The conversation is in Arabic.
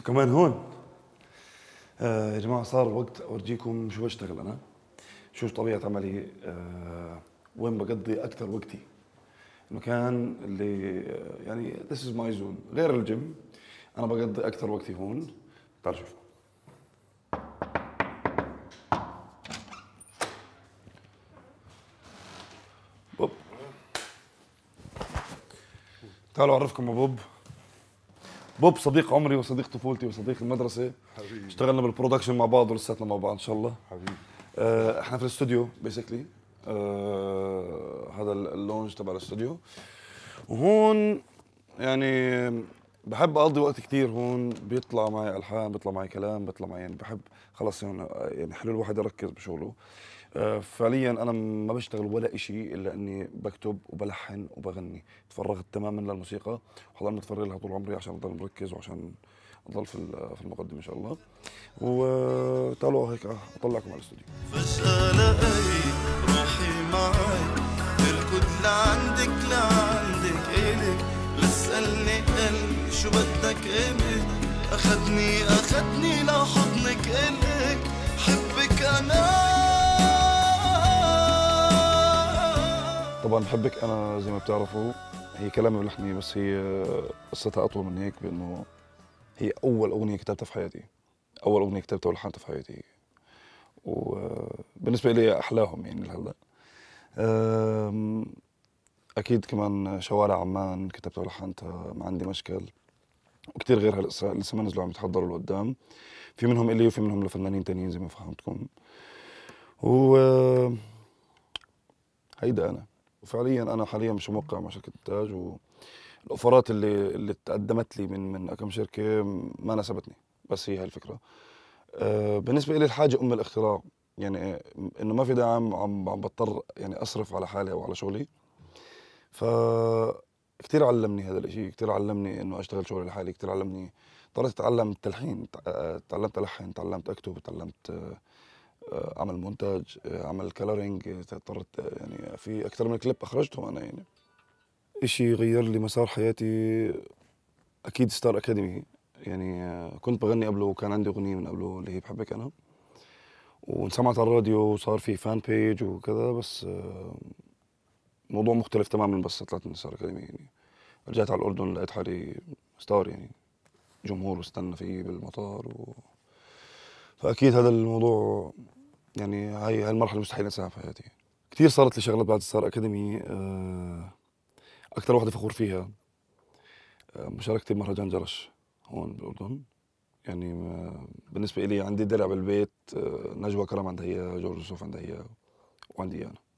انتوا كمان هون آه يا جماعه صار الوقت اورجيكم شو بشتغل انا شو طبيعه عملي آه وين بقضي اكثر وقتي المكان اللي آه، يعني ذس از ماي زون غير الجيم انا بقضي اكثر وقتي هون تعال شوف بوب تعالوا اعرفكم بوب بوب صديق عمري وصديق طفولتي وصديق المدرسه حبيبي اشتغلنا بالبرودكشن مع بعض ولساتنا مع بعض ان شاء الله حبيبي آه، احنا في الاستوديو بيسكلي آه، هذا اللونج تبع الاستوديو وهون يعني بحب اقضي وقت كثير هون بيطلع معي الحان بيطلع معي كلام بيطلع معي يعني بحب خلص يعني, حلو الواحد يركز بشغله آه، فعليا انا ما بشتغل ولا شيء الا اني بكتب وبلحن وبغني تفرغت تماما للموسيقى وهضل متفرغ لها طول عمري عشان اضل مركز وعشان اضل في في المقدمه ان شاء الله وتعالوا هيك اطلعكم على الاستوديو فجاه لقيت روحي معك شو بدك إلك اخذني اخذني لحضنك إلك حبك أنا طبعا بحبك أنا زي ما بتعرفوا هي كلامي ولحني بس هي قصتها أطول من هيك بأنه هي أول أغنية كتبتها في حياتي أول أغنية كتبتها ولحنتها في حياتي وبالنسبة لي أحلاهم يعني لهلا أكيد كمان شوارع عمان كتبتها ولحنتها ما عندي مشكل وكثير غيرها لسه لسه ما نزلوا عم يتحضروا لقدام في منهم الي وفي منهم لفنانين تانيين زي ما فهمتكم و هيدا انا وفعليا انا حاليا مش موقع مع شركه التاج والاوفرات اللي اللي تقدمت لي من من كم شركه ما ناسبتني بس هي هاي الفكره أه بالنسبه لي الحاجه ام الاختراع يعني انه ما في دعم عم عم بضطر يعني اصرف على حالي او على شغلي ف كثير علمني هذا الشيء كثير علمني انه اشتغل شغل لحالي كثير علمني اضطريت اتعلم التلحين تعلمت الحن تعلمت اكتب تعلمت آه، اعمل مونتاج آه، اعمل كلرينج اضطرت آه، يعني في اكثر من كليب اخرجتهم انا يعني شيء غير لي مسار حياتي اكيد ستار اكاديمي يعني كنت بغني قبله وكان عندي اغنيه من قبله اللي هي بحبك انا وانسمعت على الراديو وصار في فان بيج وكذا بس موضوع مختلف تماما بس طلعت من السهر الاكاديميه يعني رجعت على الاردن لقيت حالي ستار يعني جمهور واستنى فيه بالمطار و... فاكيد هذا الموضوع يعني هاي المرحله مستحيل انساها في حياتي كثير صارت لي شغلات بعد ستار اكاديمي آه، اكثر وحده فخور فيها آه، مشاركتي بمهرجان جرش هون بالاردن يعني آه، بالنسبه لي عندي درع بالبيت نجوى كرم عندها اياه جورج يوسف عندها اياه وعندي انا